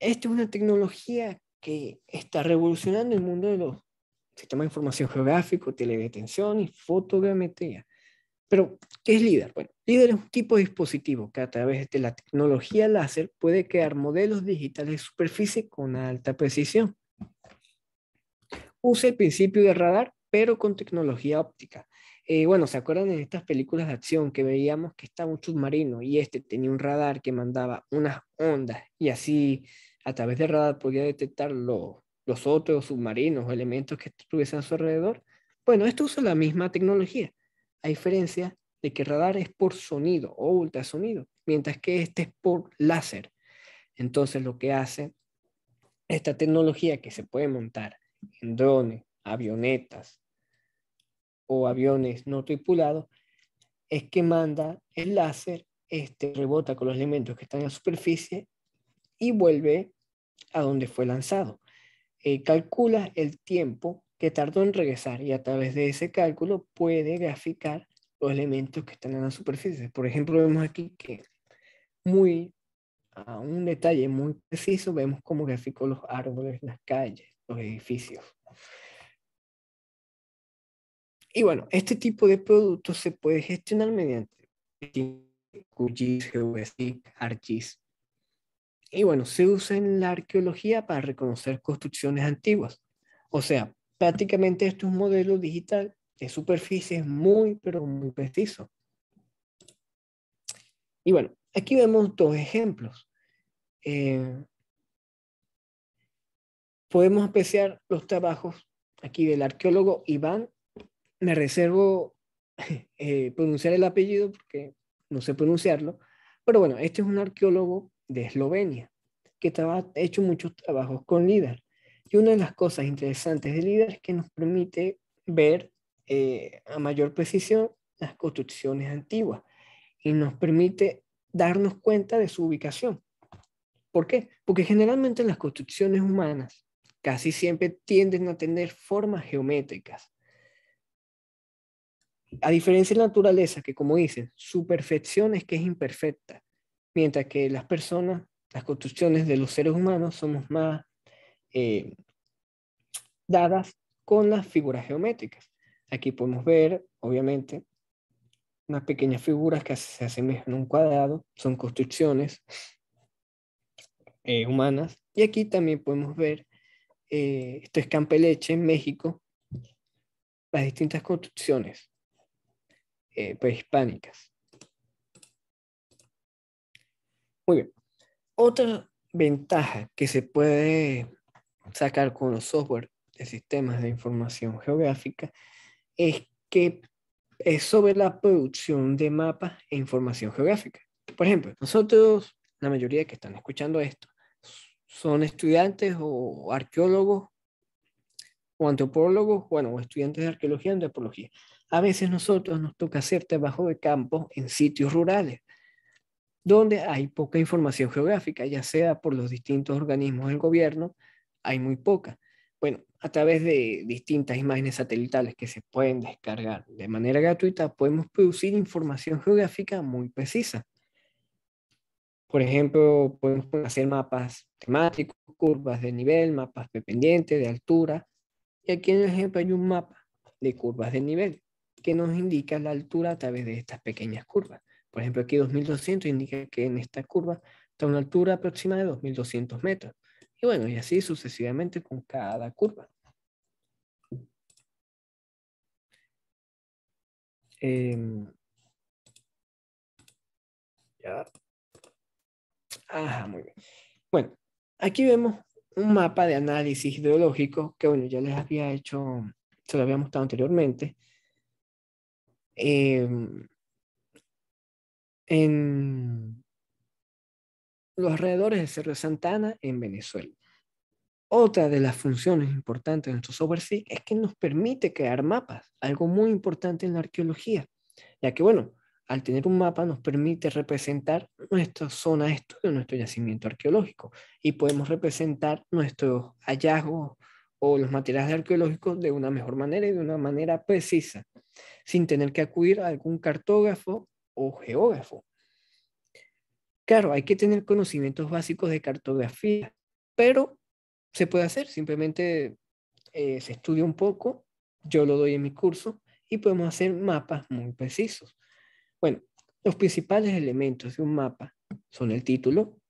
Esta es una tecnología que está revolucionando el mundo de los Sistema de Información Geográfico, Teledetención y Fotogrametría. Pero, ¿qué es LIDAR? Bueno, LIDAR es un tipo de dispositivo que a través de la tecnología láser puede crear modelos digitales de superficie con alta precisión. Usa el principio de radar, pero con tecnología óptica. Eh, bueno, ¿se acuerdan de estas películas de acción que veíamos que estaba un submarino y este tenía un radar que mandaba unas ondas y así a través del radar podía detectar los otros submarinos o elementos que estuviesen a su alrededor. Bueno, esto usa la misma tecnología, a diferencia de que radar es por sonido o ultrasonido, mientras que este es por láser. Entonces lo que hace esta tecnología que se puede montar en drones, avionetas o aviones no tripulados, es que manda el láser, este rebota con los elementos que están en la superficie y vuelve a donde fue lanzado. Eh, calcula el tiempo que tardó en regresar y a través de ese cálculo puede graficar los elementos que están en la superficie. Por ejemplo, vemos aquí que muy a un detalle muy preciso vemos cómo graficó los árboles, las calles, los edificios. Y bueno, este tipo de productos se puede gestionar mediante QGIS, ArcGIS, y bueno, se usa en la arqueología para reconocer construcciones antiguas. O sea, prácticamente esto es un modelo digital de superficies muy, pero muy preciso. Y bueno, aquí vemos dos ejemplos. Eh, podemos apreciar los trabajos aquí del arqueólogo Iván. Me reservo eh, pronunciar el apellido porque no sé pronunciarlo, pero bueno, este es un arqueólogo de Eslovenia, que ha hecho muchos trabajos con LIDAR. Y una de las cosas interesantes de LIDAR es que nos permite ver eh, a mayor precisión las construcciones antiguas y nos permite darnos cuenta de su ubicación. ¿Por qué? Porque generalmente las construcciones humanas casi siempre tienden a tener formas geométricas. A diferencia de la naturaleza, que como dicen, su perfección es que es imperfecta mientras que las personas, las construcciones de los seres humanos somos más eh, dadas con las figuras geométricas. Aquí podemos ver, obviamente, unas pequeñas figuras que se asemejan a un cuadrado, son construcciones eh, humanas. Y aquí también podemos ver, eh, esto es Campeleche, en México, las distintas construcciones prehispánicas. Muy bien. Otra ventaja que se puede sacar con los software de sistemas de información geográfica es que es sobre la producción de mapas e información geográfica. Por ejemplo, nosotros, la mayoría que están escuchando esto, son estudiantes o arqueólogos o antropólogos, bueno, o estudiantes de arqueología y antropología. A veces nosotros nos toca hacer trabajo de campo en sitios rurales donde hay poca información geográfica, ya sea por los distintos organismos del gobierno, hay muy poca. Bueno, a través de distintas imágenes satelitales que se pueden descargar de manera gratuita, podemos producir información geográfica muy precisa. Por ejemplo, podemos hacer mapas temáticos, curvas de nivel, mapas de pendiente, de altura. Y aquí en el ejemplo hay un mapa de curvas de nivel que nos indica la altura a través de estas pequeñas curvas. Por ejemplo, aquí 2200 indica que en esta curva está una altura aproximada de 2200 metros. Y bueno, y así sucesivamente con cada curva. Em, Ajá, ah, muy bien. Bueno, aquí vemos un mapa de análisis hidrológico que, bueno, ya les había hecho, se lo había mostrado anteriormente. Eh, en los alrededores de Cerro Santana, en Venezuela. Otra de las funciones importantes de nuestro software es que nos permite crear mapas, algo muy importante en la arqueología, ya que, bueno, al tener un mapa nos permite representar nuestra zona de estudio, nuestro yacimiento arqueológico, y podemos representar nuestros hallazgos o los materiales arqueológicos de una mejor manera y de una manera precisa, sin tener que acudir a algún cartógrafo o geógrafo. Claro, hay que tener conocimientos básicos de cartografía, pero se puede hacer, simplemente eh, se estudia un poco, yo lo doy en mi curso y podemos hacer mapas muy precisos. Bueno, los principales elementos de un mapa son el título,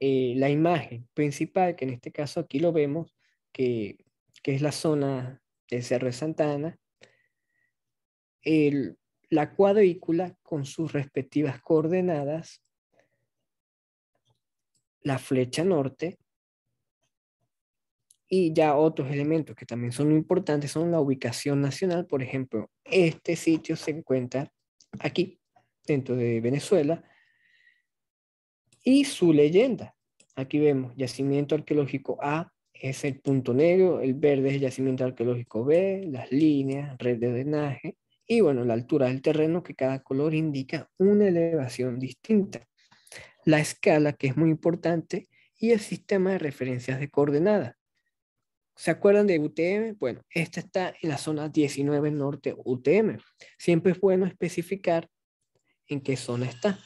eh, la imagen principal, que en este caso aquí lo vemos, que, que es la zona de Cerro de Santana, el, la cuadrícula con sus respectivas coordenadas, la flecha norte y ya otros elementos que también son importantes son la ubicación nacional. Por ejemplo, este sitio se encuentra aquí, dentro de Venezuela, y su leyenda. Aquí vemos yacimiento arqueológico A, es el punto negro, el verde es yacimiento arqueológico B, las líneas, red de drenaje, y bueno, la altura del terreno que cada color indica una elevación distinta, la escala que es muy importante y el sistema de referencias de coordenadas. ¿Se acuerdan de UTM? Bueno, esta está en la zona 19 norte UTM. Siempre es bueno especificar en qué zona está.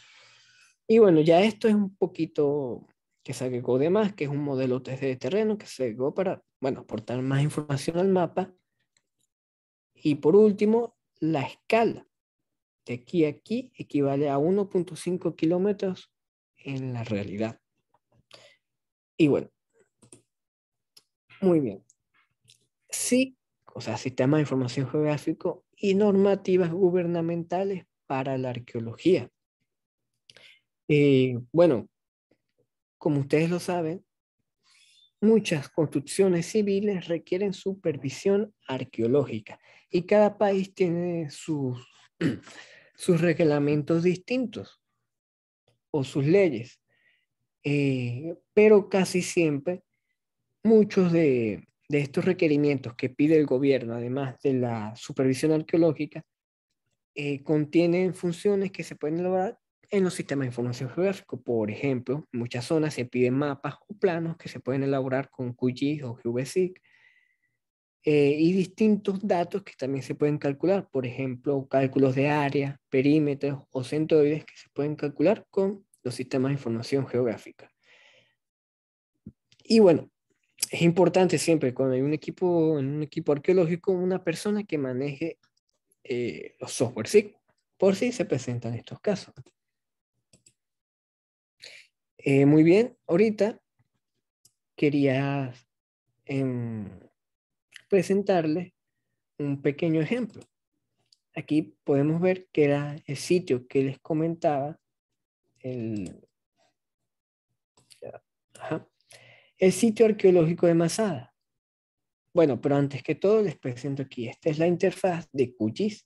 Y bueno, ya esto es un poquito que se agregó de más, que es un modelo 3D de terreno que se agregó para, bueno, aportar más información al mapa. Y por último, la escala de aquí a aquí equivale a 1.5 kilómetros en la realidad. Y bueno, muy bien. Sí, o sea, sistema de información geográfico y normativas gubernamentales para la arqueología. Eh, bueno, como ustedes lo saben, Muchas construcciones civiles requieren supervisión arqueológica y cada país tiene sus, sus reglamentos distintos o sus leyes. Eh, pero casi siempre muchos de, estos requerimientos que pide el gobierno, además de la supervisión arqueológica, eh, contienen funciones que se pueden lograr en los sistemas de información geográfica, por ejemplo, muchas zonas se piden mapas o planos que se pueden elaborar con QGIS o GVSIG eh, y distintos datos que también se pueden calcular, por ejemplo, cálculos de área, perímetros o centroides que se pueden calcular con los sistemas de información geográfica. Y bueno, es importante siempre cuando hay un equipo, en un equipo arqueológico, una persona que maneje eh, los software, ¿sí? Por si se presentan estos casos. Eh, muy bien, ahorita quería em, presentarles un pequeño ejemplo. Aquí podemos ver que era el sitio que les comentaba, el, el sitio arqueológico de Masada. Bueno, pero antes que todo les presento aquí, esta es la interfaz de QGIS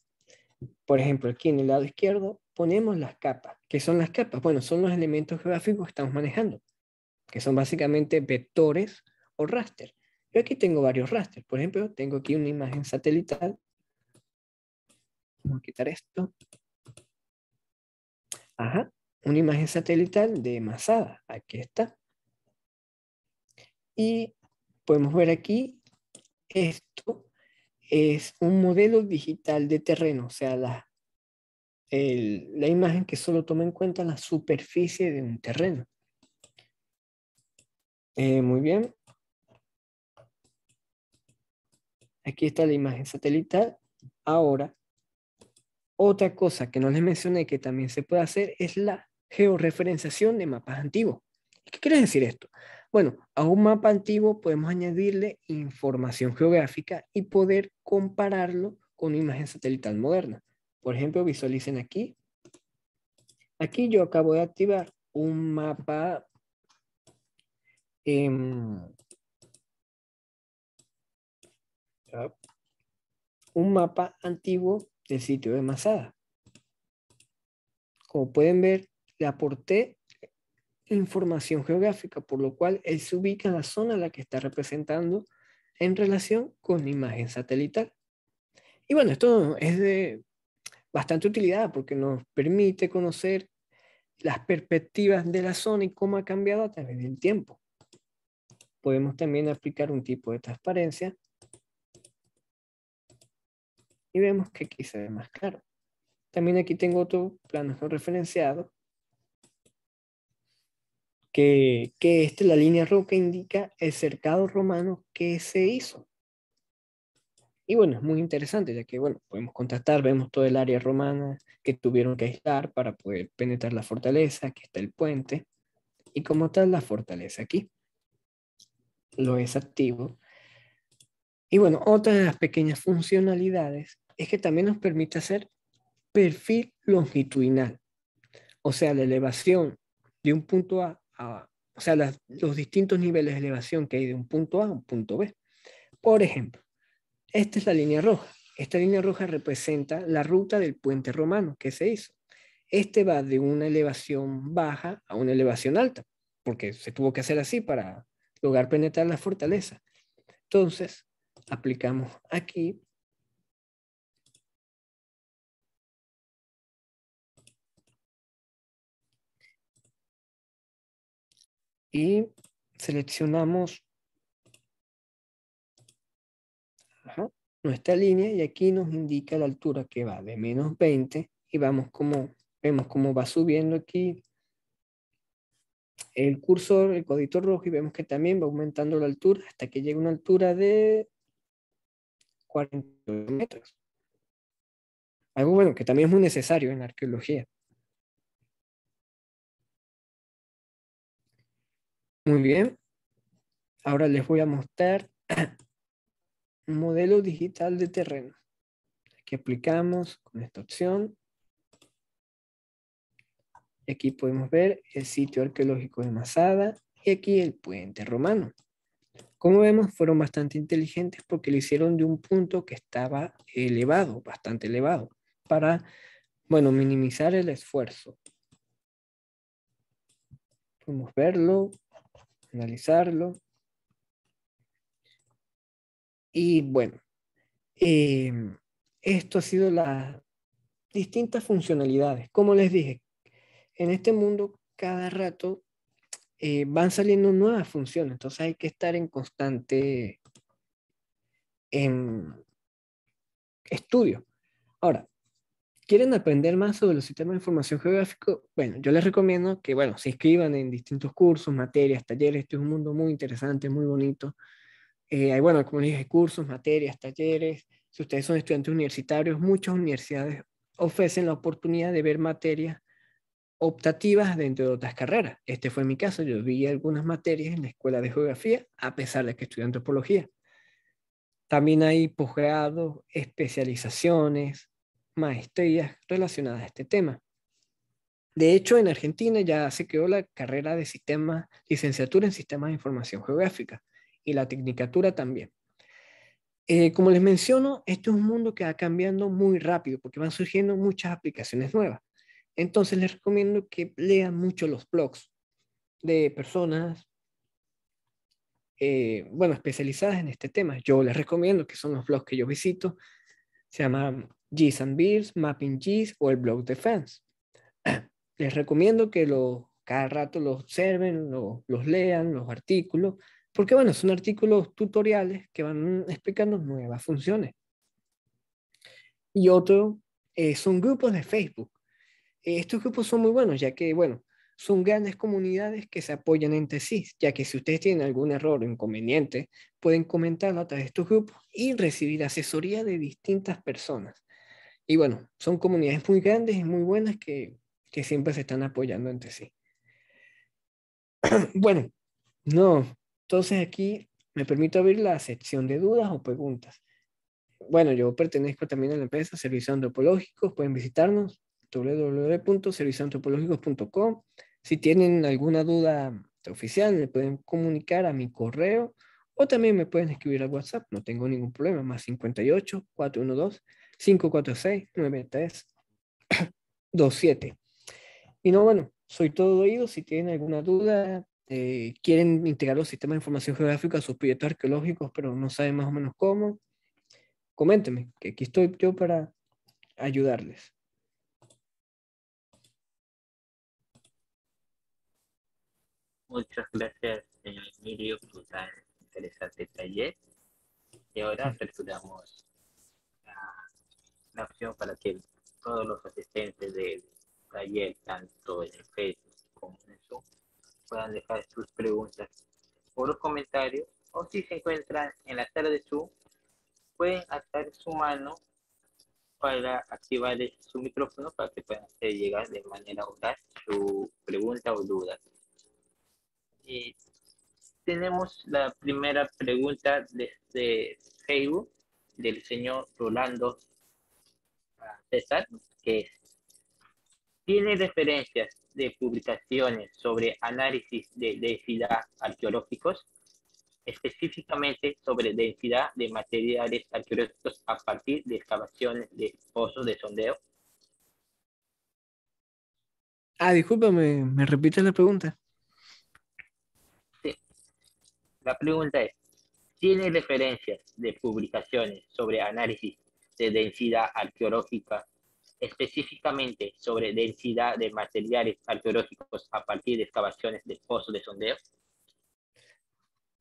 por ejemplo, aquí en el lado izquierdo ponemos las capas. ¿Qué son las capas? Bueno, son los elementos geográficos que estamos manejando, que son básicamente vectores o raster. Yo aquí tengo varios rasters. Por ejemplo, tengo aquí una imagen satelital. Vamos a quitar esto. Ajá, una imagen satelital de Masada. Aquí está. Y podemos ver aquí esto es un modelo digital de terreno, o sea, la, la imagen que solo toma en cuenta la superficie de un terreno. Eh, muy bien. Aquí está la imagen satelital. Ahora, otra cosa que no les mencioné que también se puede hacer es la georreferenciación de mapas antiguos. ¿Qué quiere decir esto? Bueno, a un mapa antiguo podemos añadirle información geográfica y poder compararlo con imagen satelital moderna. Por ejemplo, visualicen aquí. Aquí yo acabo de activar un mapa em, un mapa antiguo del sitio de Masada. Como pueden ver, le aporté información geográfica, por lo cual él se ubica en la zona a la que está representando en relación con la imagen satelital. Y bueno, esto es de bastante utilidad porque nos permite conocer las perspectivas de la zona y cómo ha cambiado a través del tiempo. Podemos también aplicar un tipo de transparencia y vemos que aquí se ve más claro. También aquí tengo otro plano no referenciado que, que este, la línea roja indica el cercado romano que se hizo. Y bueno, es muy interesante, ya que bueno, podemos contactar, vemos todo el área romana que tuvieron que aislar para poder penetrar la fortaleza, aquí está el puente, y como tal la fortaleza aquí. Lo es activo. Y bueno, otra de las pequeñas funcionalidades es que también nos permite hacer perfil longitudinal. O sea, la elevación de un punto A o sea, los distintos niveles de elevación que hay de un punto A a un punto B. Por ejemplo, esta es la línea roja. Esta línea roja representa la ruta del puente romano que se hizo. Este va de una elevación baja a una elevación alta, porque se tuvo que hacer así para lograr penetrar la fortaleza. Entonces, aplicamos aquí y seleccionamos nuestra línea y aquí nos indica la altura que va de menos 20 y vamos como vemos cómo va subiendo aquí el cursor, el codito rojo y vemos que también va aumentando la altura hasta que llega a una altura de 40 metros. Algo bueno que también es muy necesario en arqueología. Muy bien. Ahora les voy a mostrar un modelo digital de terreno. Aquí aplicamos con esta opción. Aquí podemos ver el sitio arqueológico de Masada y aquí el puente romano. Como vemos, fueron bastante inteligentes porque lo hicieron de un punto que estaba elevado, bastante elevado, para, bueno, minimizar el esfuerzo. Podemos verlo analizarlo. Y bueno, eh, esto ha sido las distintas funcionalidades. Como les dije, en este mundo cada rato eh, van saliendo nuevas funciones, entonces hay que estar en constante en estudio. Ahora, ¿Quieren aprender más sobre los sistemas de información geográfico? Bueno, yo les recomiendo que, bueno, se inscriban en distintos cursos, materias, talleres. Este es un mundo muy interesante, muy bonito. hay, eh, bueno, como les dije, cursos, materias, talleres. Si ustedes son estudiantes universitarios, muchas universidades ofrecen la oportunidad de ver materias optativas dentro de otras carreras. Este fue mi caso. Yo vi algunas materias en la escuela de geografía, a pesar de que estudié antropología. También hay posgrados, especializaciones, maestrías relacionadas a este tema. De hecho, en Argentina ya se creó la carrera de sistemas, licenciatura en sistemas de información geográfica y la tecnicatura también. Eh, como les menciono, este es un mundo que va cambiando muy rápido porque van surgiendo muchas aplicaciones nuevas. Entonces les recomiendo que lean mucho los blogs de personas, eh, bueno, especializadas en este tema. Yo les recomiendo que son los blogs que yo visito. Se llama G's and Beers, Mapping G's o el blog de fans. Les recomiendo que lo, cada rato los observen, los lean, los artículos, porque bueno, son artículos tutoriales que van explicando nuevas funciones. Y otro eh, son grupos de Facebook. estos grupos son muy buenos, ya que bueno, son grandes comunidades que se apoyan entre sí, ya que si ustedes tienen algún error o inconveniente, pueden comentarlo a través de estos grupos y recibir asesoría de distintas personas. Y bueno, son comunidades muy grandes y muy buenas que, que siempre se están apoyando entre sí. bueno, no, entonces aquí me permito abrir la sección de dudas o preguntas. Bueno, yo pertenezco también a la empresa Servicios Antropológicos, pueden visitarnos www.serviciosantropológicos.com. Si tienen alguna duda oficial, me pueden comunicar a mi correo o también me pueden escribir al WhatsApp, no tengo ningún problema, más 58 412 546-9327. Y no, bueno, soy todo oído. Si tienen alguna duda, eh, quieren integrar los sistemas de información geográfica a sus proyectos arqueológicos, pero no saben más o menos cómo, coméntenme, que aquí estoy yo para ayudarles. Muchas gracias, señor eh, Emilio, por tan interesante taller. Y ahora aperturamos opción para que todos los asistentes del taller, tanto en Facebook como en Zoom, puedan dejar sus preguntas o los comentarios, o si se encuentran en la sala de Zoom, pueden hacer su mano para activar su micrófono para que puedan llegar de manera oral su pregunta o duda. tenemos la primera pregunta desde Facebook del señor Rolando César, que es tiene referencias de publicaciones sobre análisis de densidad arqueológicos, específicamente sobre densidad de materiales arqueológicos a partir de excavaciones de pozos de sondeo. Ah, discúlpame, ¿me repite la pregunta? Sí. La pregunta es, ¿tiene referencias de publicaciones sobre análisis este, densidad arqueológica, específicamente sobre densidad de materiales arqueológicos a partir de excavaciones de pozos de sondeo?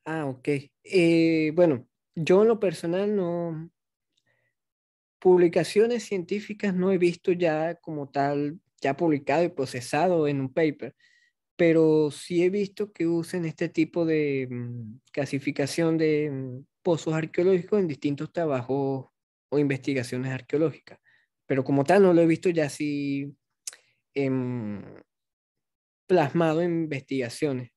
Ah, ok. Eh, bueno, yo en lo personal no... Publicaciones científicas no he visto ya como tal, ya publicado y procesado en un paper, pero sí he visto que usen este tipo de mm, clasificación de mm, pozos arqueológicos en distintos trabajos o investigaciones arqueológicas. Pero como tal, no lo he visto ya así em, plasmado en investigaciones.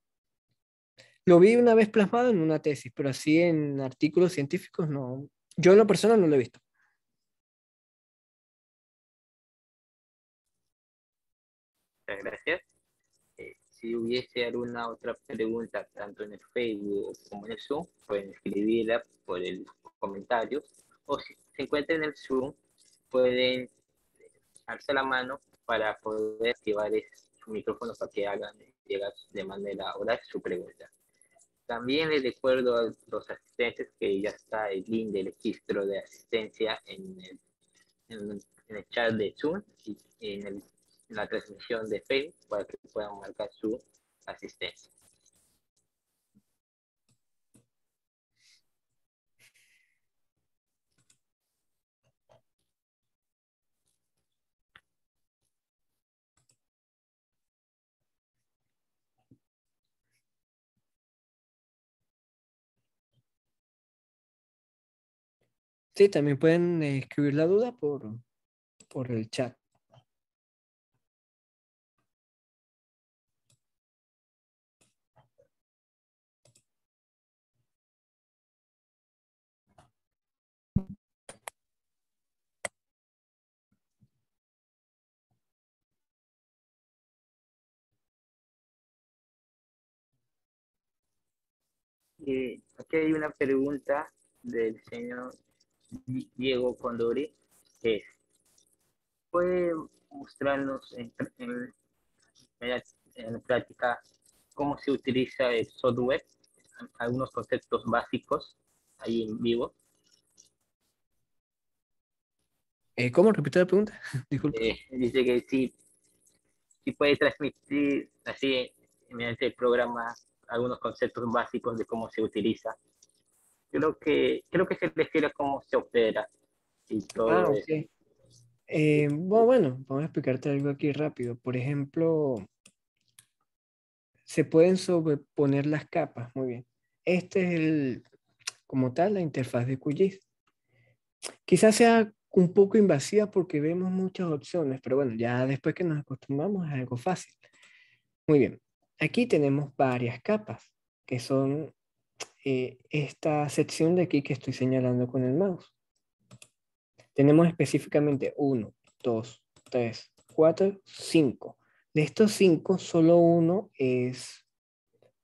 Lo vi una vez plasmado en una tesis, pero así en artículos científicos no. Yo en lo personal no lo he visto. Muchas gracias. Eh, si hubiese alguna otra pregunta, tanto en el Facebook como en el Zoom, pueden escribirla por el comentario o si se encuentran en el Zoom pueden darse la mano para poder activar su micrófono para que hagan llegar de manera oral su pregunta. También les recuerdo a los asistentes que ya está el link del registro de asistencia en el, chat de Zoom y en, en la transmisión de Facebook para que puedan marcar su asistencia. Sí, también pueden eh, escribir la duda por, el chat. aquí hay una pregunta del señor Diego Condori, puede mostrarnos en, práctica cómo se utiliza el software, algunos conceptos básicos ahí en vivo. Eh, ¿Cómo? Repite la pregunta. Eh, dice que sí, puede transmitir así mediante el programa algunos conceptos básicos de cómo se utiliza creo que, creo que se refiere a cómo se opera y ah, eh, bueno, vamos a explicarte algo aquí rápido. Por ejemplo, se pueden sobreponer las capas, muy bien. Este es como tal, la interfaz de QGIS. Quizás sea un poco invasiva porque vemos muchas opciones, pero bueno, ya después que nos acostumbramos es algo fácil. Muy bien, aquí tenemos varias capas que son eh, esta sección de aquí que estoy señalando con el mouse. Tenemos específicamente 1, 2, 3, 4, 5. De estos 5, solo uno es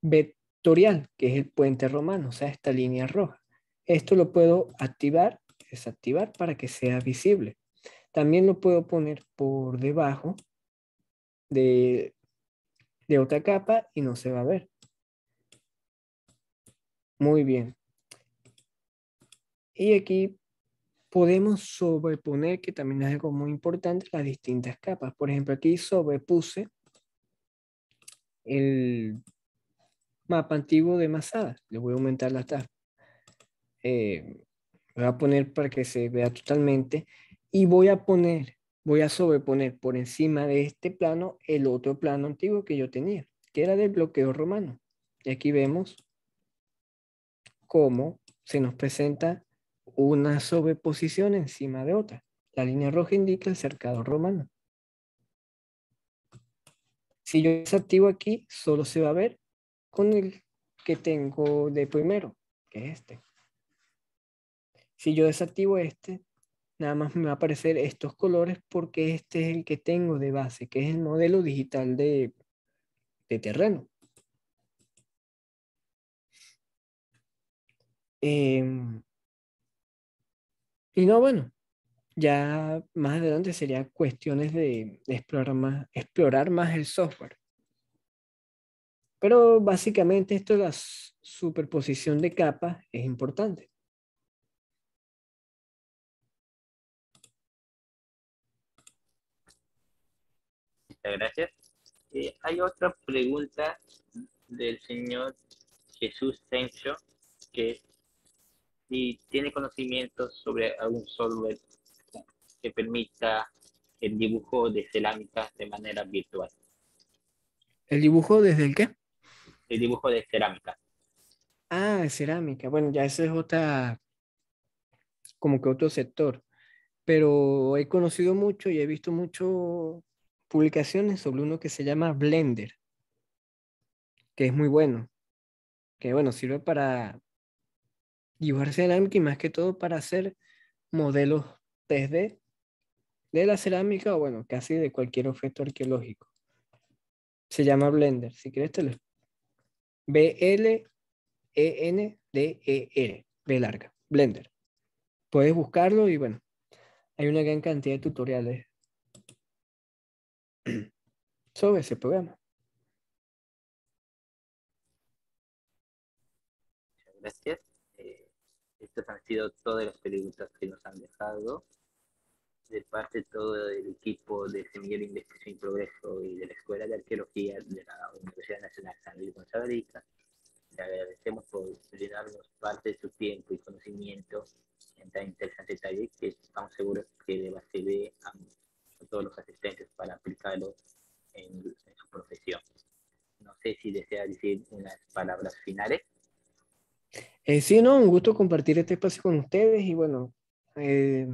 vectorial, que es el puente romano, o sea, esta línea roja. Esto lo puedo activar, desactivar para que sea visible. También lo puedo poner por debajo de, de otra capa y no se va a ver. Muy bien. Y aquí podemos sobreponer, que también es algo muy importante, las distintas capas. Por ejemplo, aquí sobrepuse el mapa antiguo de Masada. Le voy a aumentar la tasa. Eh, voy a poner para que se vea totalmente. Y voy a poner, voy a sobreponer por encima de este plano el otro plano antiguo que yo tenía, que era del bloqueo romano. Y aquí vemos cómo se nos presenta una sobreposición encima de otra. La línea roja indica el cercado romano. Si yo desactivo aquí, solo se va a ver con el que tengo de primero, que es este. Si yo desactivo este, nada más me va a aparecer estos colores porque este es el que tengo de base, que es el modelo digital de terreno. Em, y no, bueno, ya más adelante sería cuestiones de, explorar, más, explorar más el software. Pero básicamente esto de la superposición de capas es importante. gracias. Eh, hay otra pregunta del señor Jesús Tencho que y tiene conocimientos sobre algún software que permita el dibujo de cerámica de manera virtual. ¿El dibujo desde el qué? El dibujo de cerámica. Ah, cerámica. Bueno, ya ese es otra, como que otro sector. Pero he conocido mucho y he visto mucho publicaciones sobre uno que se llama Blender, que es muy bueno, que bueno, sirve para y cerámica y más que todo para hacer modelos 3D de la cerámica o bueno, casi de cualquier objeto arqueológico. Se llama Blender, si quieres te lo B-L-E-N-D-E-R, B larga, Blender. Puedes buscarlo y bueno, hay una gran cantidad de tutoriales sobre ese programa. Gracias han sido todas las preguntas que nos han dejado. De parte de todo el equipo de Semillero Investigación y Progreso y de la Escuela de Arqueología de la Universidad Nacional San Luis González. le agradecemos por brindarnos parte de su tiempo y conocimiento en tan interesante taller que estamos seguros que le va a servir a, todos los asistentes para aplicarlo en su profesión. No sé si desea decir unas palabras finales. Eh, sí, no, un gusto compartir este espacio con ustedes y bueno, eh,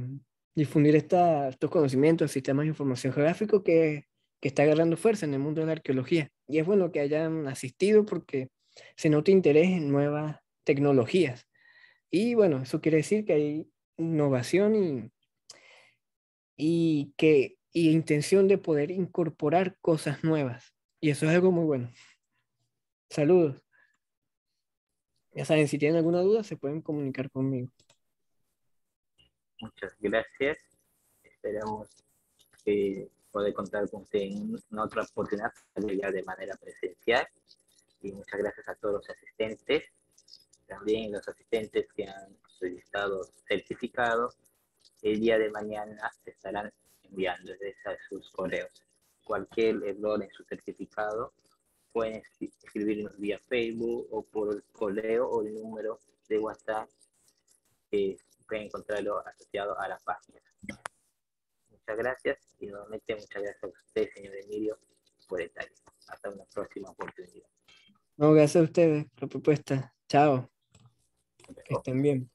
difundir estos conocimientos, sistemas de información geográfico que, que, está agarrando fuerza en el mundo de la arqueología. Y es bueno que hayan asistido porque se nota interés en nuevas tecnologías. Y bueno, eso quiere decir que hay innovación y, y que y intención de poder incorporar cosas nuevas. Y eso es algo muy bueno. Saludos. Ya saben, si tienen alguna duda, se pueden comunicar conmigo. Muchas gracias. Esperamos poder contar con usted en otra oportunidad ya de manera presencial. Y muchas gracias a todos los asistentes, también los asistentes que han solicitado certificados. El día de mañana estarán enviando desde sus correos. Cualquier error en su certificado pueden escribirnos vía Facebook o por el correo o el número de WhatsApp que pueden encontrarlo asociado a la página. Muchas gracias y nuevamente muchas gracias a usted, señor Emilio, por estar. Hasta una próxima oportunidad. No, gracias a ustedes por propuesta. Chao. Que estén bien.